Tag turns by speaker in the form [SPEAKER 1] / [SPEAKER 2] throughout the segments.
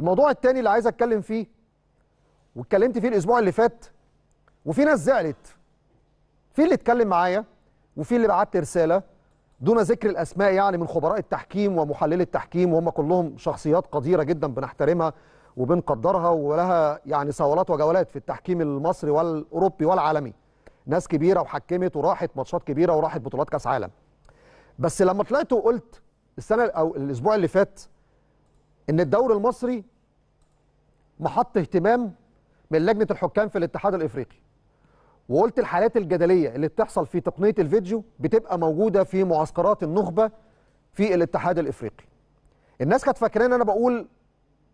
[SPEAKER 1] الموضوع الثاني اللي عايز اتكلم فيه واتكلمت فيه الاسبوع اللي فات وفي ناس زعلت في اللي اتكلم معايا وفي اللي بعت رساله دون ذكر الاسماء يعني من خبراء التحكيم ومحللي التحكيم وهم كلهم شخصيات قديره جدا بنحترمها وبنقدرها ولها يعني صولات وجولات في التحكيم المصري والاوروبي والعالمي ناس كبيره وحكمت وراحت ماتشات كبيره وراحت بطولات كاس عالم بس لما طلعت وقلت السنه او الاسبوع اللي فات ان الدوري المصري محط اهتمام من لجنه الحكام في الاتحاد الافريقي وقلت الحالات الجدليه اللي بتحصل في تقنيه الفيديو بتبقى موجوده في معسكرات النخبه في الاتحاد الافريقي الناس كانت فاكرين انا بقول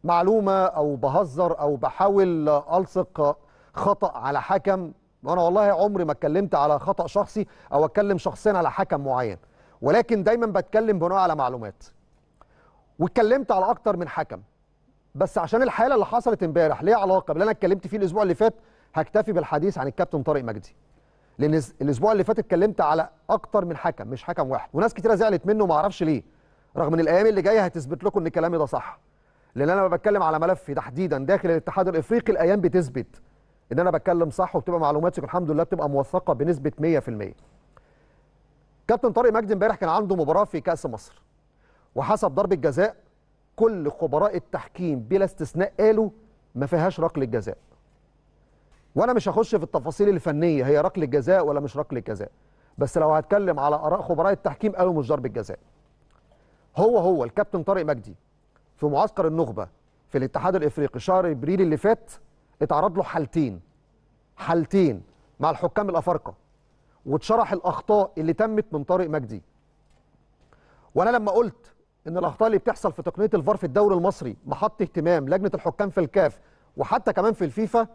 [SPEAKER 1] معلومه او بهزر او بحاول الصق خطا على حكم وانا والله عمري ما اتكلمت على خطا شخصي او اتكلم شخصيا على حكم معين ولكن دايما بتكلم بناء على معلومات واتكلمت على اكتر من حكم بس عشان الحاله اللي حصلت امبارح ليها علاقه باللي انا اتكلمت فيه الاسبوع اللي فات هكتفي بالحديث عن الكابتن طارق مجدي لان الاسبوع اللي فات اتكلمت على اكتر من حكم مش حكم واحد وناس كتيره زعلت منه وما اعرفش ليه رغم ان الايام اللي جايه هتثبت لكم ان كلامي ده صح لان انا بتكلم على ملفي تحديدا داخل الاتحاد الافريقي الايام بتثبت ان انا بتكلم صح وبتبقى معلوماتي الحمد لله بتبقى موثقه بنسبه 100% كابتن طارق مجدي امبارح كان عنده مباراه في كاس مصر وحسب ضربه جزاء كل خبراء التحكيم بلا استثناء قالوا ما فيهاش ركله جزاء وانا مش هخش في التفاصيل الفنيه هي ركله جزاء ولا مش ركله جزاء بس لو هتكلم على اراء خبراء التحكيم قالوا مش ضربه جزاء هو هو الكابتن طارق مجدي في معسكر النخبه في الاتحاد الافريقي شهر ابريل اللي فات اتعرض له حالتين حالتين مع الحكام الافارقه واتشرح الاخطاء اللي تمت من طارق مجدي وانا لما قلت ان الاخطاء اللي بتحصل في تقنيه الفار في الدوري المصري محط اهتمام لجنه الحكام في الكاف وحتى كمان في الفيفا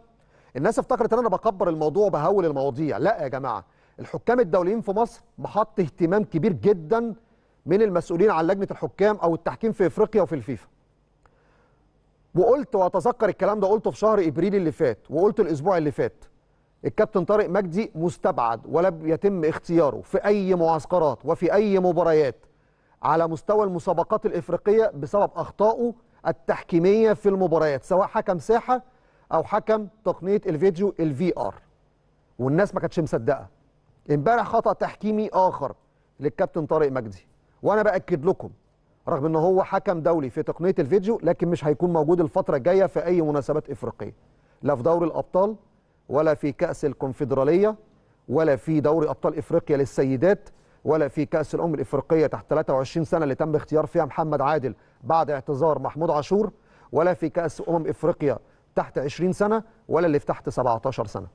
[SPEAKER 1] الناس افتكرت ان انا بكبر الموضوع وبهول المواضيع لا يا جماعه الحكام الدوليين في مصر محط اهتمام كبير جدا من المسؤولين عن لجنه الحكام او التحكيم في افريقيا وفي الفيفا وقلت واتذكر الكلام ده قلته في شهر ابريل اللي فات وقلته الاسبوع اللي فات الكابتن طارق مجدي مستبعد ولا يتم اختياره في اي معسكرات وفي اي مباريات على مستوى المسابقات الإفريقية بسبب أخطائه التحكيمية في المباريات سواء حكم ساحة أو حكم تقنية الفيديو الفي آر والناس ما كانتش مصدقة امبارح خطأ تحكيمي آخر للكابتن طارق مجدي وأنا بأكد لكم رغم ان هو حكم دولي في تقنيه الفيديو لكن مش هيكون موجود الفتره الجايه في اي مناسبات افريقيه لا في دوري الابطال ولا في كاس الكونفدراليه ولا في دوري ابطال افريقيا للسيدات ولا في كأس الأمم الإفريقية تحت 23 سنة اللي تم اختيار فيها محمد عادل بعد اعتذار محمود عاشور ولا في كأس أمم إفريقيا تحت 20 سنة ولا اللي في تحت 17 سنة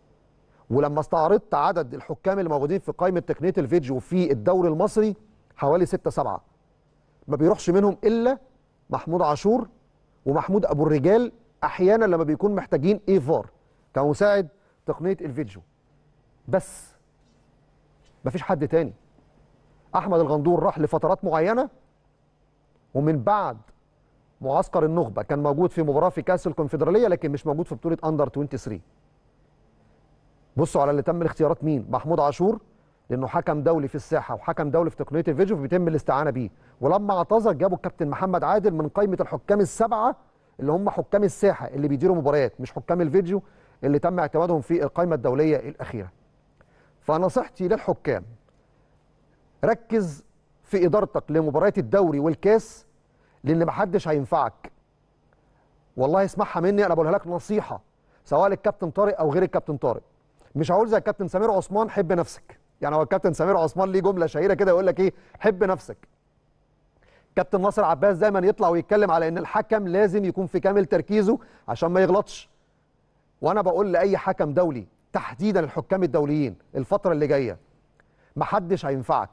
[SPEAKER 1] ولما استعرضت عدد الحكام الموجودين في قائمة تقنية الفيديو في الدوري المصري حوالي 6 7 ما بيروحش منهم إلا محمود عاشور ومحمود أبو الرجال أحيانا لما بيكون محتاجين إيفار كمساعد تقنية الفيديو بس مفيش حد تاني احمد الغندور راح لفترات معينه ومن بعد معسكر النخبه كان موجود في مباراه في كاس الكونفدراليه لكن مش موجود في بطوله اندر 23 بصوا على اللي تم الاختيارات مين محمود عاشور لانه حكم دولي في الساحه وحكم دولي في تقنيه الفيديو فبيتم الاستعانه بيه ولما اعتذر جابوا الكابتن محمد عادل من قائمه الحكام السبعه اللي هم حكام الساحه اللي بيديروا مباريات مش حكام الفيديو اللي تم اعتمادهم في القائمه الدوليه الاخيره فنصيحتي للحكام ركز في ادارتك لمباريات الدوري والكاس لان محدش هينفعك والله اسمعها مني انا بقولها لك نصيحه سواء للكابتن طارق او غير الكابتن طارق مش هقول زي الكابتن سمير عثمان حب نفسك يعني هو الكابتن سمير عثمان ليه جمله شهيره كده يقول لك ايه حب نفسك كابتن ناصر عباس دايما يطلع ويتكلم على ان الحكم لازم يكون في كامل تركيزه عشان ما يغلطش وانا بقول لاي حكم دولي تحديدا الحكام الدوليين الفتره اللي جايه محدش هينفعك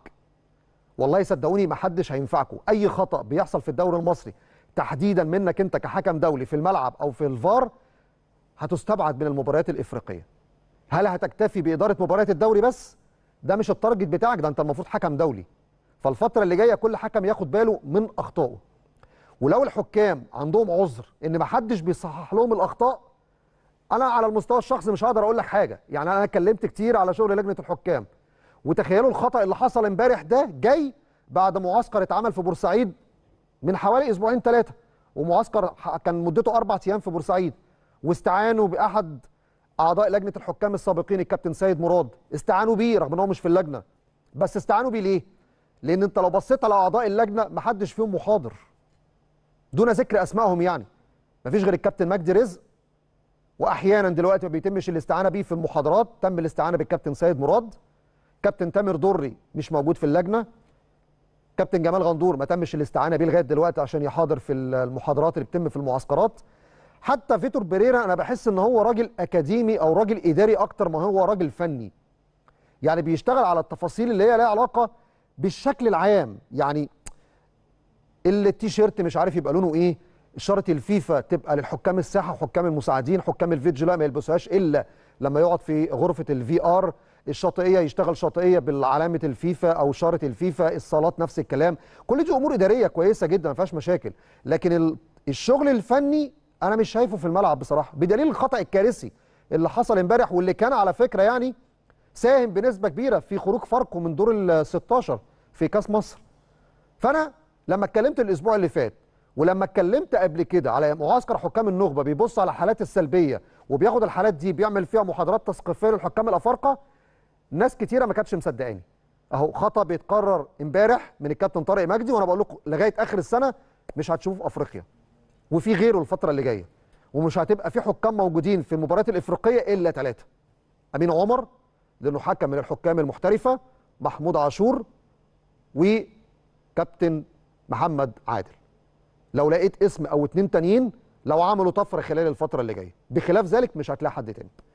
[SPEAKER 1] والله صدقوني ما حدش هينفعكم اي خطا بيحصل في الدوري المصري تحديدا منك انت كحكم دولي في الملعب او في الفار هتستبعد من المباريات الافريقيه هل هتكتفي باداره مباريات الدوري بس ده مش التارجت بتاعك ده انت المفروض حكم دولي فالفتره اللي جايه كل حكم ياخد باله من اخطائه ولو الحكام عندهم عذر ان ما حدش بيصحح لهم الاخطاء انا على المستوى الشخصي مش هقدر اقول لك حاجه يعني انا اتكلمت كتير على شغل لجنه الحكام وتخيلوا الخطا اللي حصل امبارح ده جاي بعد معسكر اتعمل في بورسعيد من حوالي اسبوعين ثلاثه ومعسكر كان مدته اربع ايام في بورسعيد واستعانوا باحد اعضاء لجنه الحكام السابقين الكابتن سيد مراد استعانوا بيه رغم ان هو مش في اللجنه بس استعانوا بيه ليه؟ لان انت لو بصيت على اعضاء اللجنه ما حدش فيهم محاضر دون ذكر اسمائهم يعني مفيش غير الكابتن مجدي رزق واحيانا دلوقتي ما بيتمش الاستعانه بيه في المحاضرات تم الاستعانه بالكابتن سيد مراد كابتن تامر دري مش موجود في اللجنه كابتن جمال غندور ما تمش الاستعانه بيه لغايه دلوقتي عشان يحاضر في المحاضرات اللي بتتم في المعسكرات حتى فيتور بيريرا انا بحس ان هو راجل اكاديمي او راجل اداري اكتر ما هو راجل فني يعني بيشتغل على التفاصيل اللي هي لها علاقه بالشكل العام يعني التيشيرت مش عارف يبقى لونه ايه اشاره الفيفا تبقى للحكام الساحه وحكام المساعدين حكام الفيديو لا ما يلبسوهاش الا لما يقعد في غرفه الفي ار الشاطئيه يشتغل شاطئيه بالعلامه الفيفا او شاره الفيفا الصالات نفس الكلام كل دي امور اداريه كويسه جدا ما فيهاش مشاكل لكن الشغل الفني انا مش شايفه في الملعب بصراحه بدليل الخطا الكارثي اللي حصل امبارح واللي كان على فكره يعني ساهم بنسبه كبيره في خروج فاركو من دور ال 16 في كاس مصر فانا لما اتكلمت الاسبوع اللي فات ولما اتكلمت قبل كده على معسكر حكام النخبه بيبص على الحالات السلبيه وبياخد الحالات دي بيعمل فيها محاضرات تثقيفيه للحكام الافارقه ناس كتيره ما كانتش مصدقاني اهو خطا بيتقرر امبارح من الكابتن طارق مجدي وانا بقول لكم لغايه اخر السنه مش هتشوفوه في افريقيا وفي غيره الفتره اللي جايه ومش هتبقى في حكام موجودين في المباريات الافريقيه الا ثلاثه امين عمر لانه حكم من الحكام المحترفه محمود عاشور وكابتن محمد عادل لو لقيت اسم او اتنين تانيين لو عملوا طفره خلال الفتره اللي جايه بخلاف ذلك مش هتلاقي حد تاني